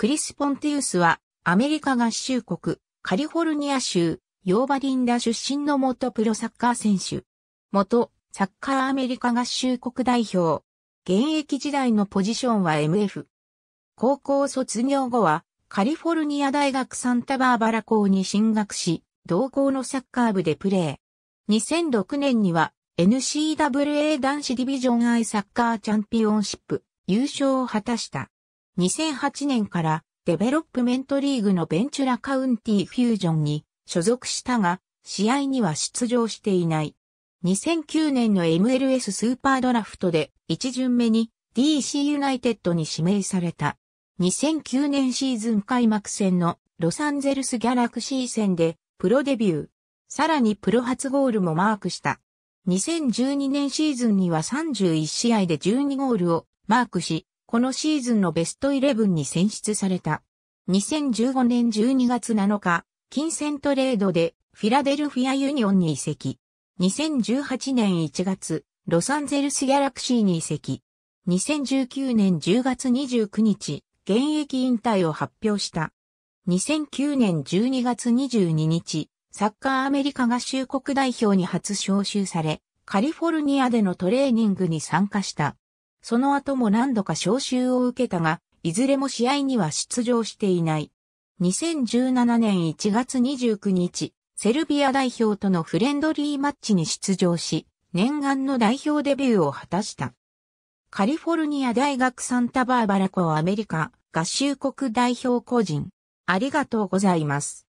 クリス・ポンティウスは、アメリカ合衆国、カリフォルニア州、ヨーバリンダ出身の元プロサッカー選手。元、サッカーアメリカ合衆国代表。現役時代のポジションは MF。高校卒業後は、カリフォルニア大学サンタバーバラ校に進学し、同校のサッカー部でプレー。2006年には n c w a 男子ディビジョンアイサッカーチャンピオンシップ優勝を果たした。2008年からデベロップメントリーグのベンチュラカウンティフュージョンに所属したが、試合には出場していない。2009年の MLS スーパードラフトで1巡目に DC ユナイテッドに指名された。2009年シーズン開幕戦のロサンゼルスギャラクシー戦でプロデビュー。さらにプロ初ゴールもマークした。2012年シーズンには31試合で12ゴールをマークし、このシーズンのベストイレブンに選出された。2015年12月7日、金銭トレードでフィラデルフィアユニオンに移籍。2018年1月、ロサンゼルスギャラクシーに移籍。2019年10月29日、現役引退を発表した。2009年12月22日、サッカーアメリカ合衆国代表に初招集され、カリフォルニアでのトレーニングに参加した。その後も何度か招集を受けたが、いずれも試合には出場していない。2017年1月29日、セルビア代表とのフレンドリーマッチに出場し、念願の代表デビューを果たした。カリフォルニア大学サンタバーバラ校アメリカ合衆国代表個人。ありがとうございます。